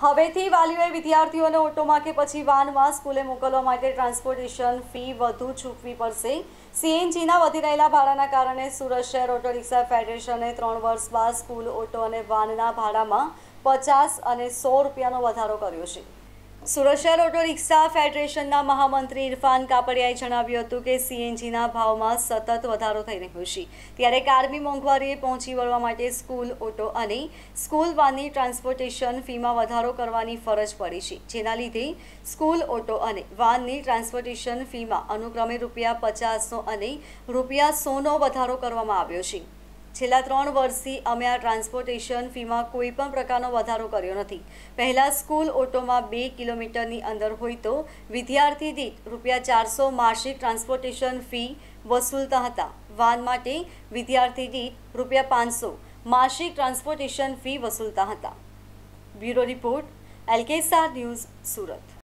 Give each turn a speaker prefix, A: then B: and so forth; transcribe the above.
A: હવેથી વાલીઓએ વિદ્યાર્થીઓને ઓટોમાં કે પછી વાનમાં સ્કૂલે મોકલવા માટે ટ્રાન્સપોર્ટેશન ફી વધુ ચૂકવી પડશે સીએનજીના વધી રહેલા ભાડાના કારણે સુરત શહેર ઓટો રિક્ષા ફેડરેશને ત્રણ વર્ષ બાદ સ્કૂલ ઓટો અને વાનના ભાડામાં પચાસ અને સો રૂપિયાનો વધારો કર્યો છે સુરક્ષા ઓટો રિક્ષા ફેડરેશનના મહામંત્રી ઇરફાન કાપડિયાએ જણાવ્યું હતું કે સીએનજીના ભાવમાં સતત વધારો થઈ રહ્યો છે ત્યારે કારમી મોંઘવારીએ પહોંચી વળવા માટે સ્કૂલ ઓટો અને સ્કૂલ વાનની ટ્રાન્સપોર્ટેશન ફીમાં વધારો કરવાની ફરજ પડી છે જેના લીધે સ્કૂલ ઓટો અને વાનની ટ્રાન્સપોર્ટેશન ફીમાં અનુક્રમે રૂપિયા પચાસનો અને રૂપિયા સોનો વધારો કરવામાં આવ્યો છે છેલ્લા ત્રણ વર્ષથી અમે આ ટ્રાન્સપોર્ટેશન ફીમાં કોઈ પણ પ્રકારનો વધારો કર્યો નથી પહેલાં સ્કૂલ ઓટોમાં બે કિલોમીટરની અંદર હોય તો વિદ્યાર્થી દીઠ રૂપિયા ચારસો માસિક ટ્રાન્સપોર્ટેશન ફી વસૂલતા હતા વાન માટે વિદ્યાર્થી દીઠ રૂપિયા પાંચસો માસિક ટ્રાન્સપોર્ટેશન ફી વસૂલતા હતા bureau report L K star news Surat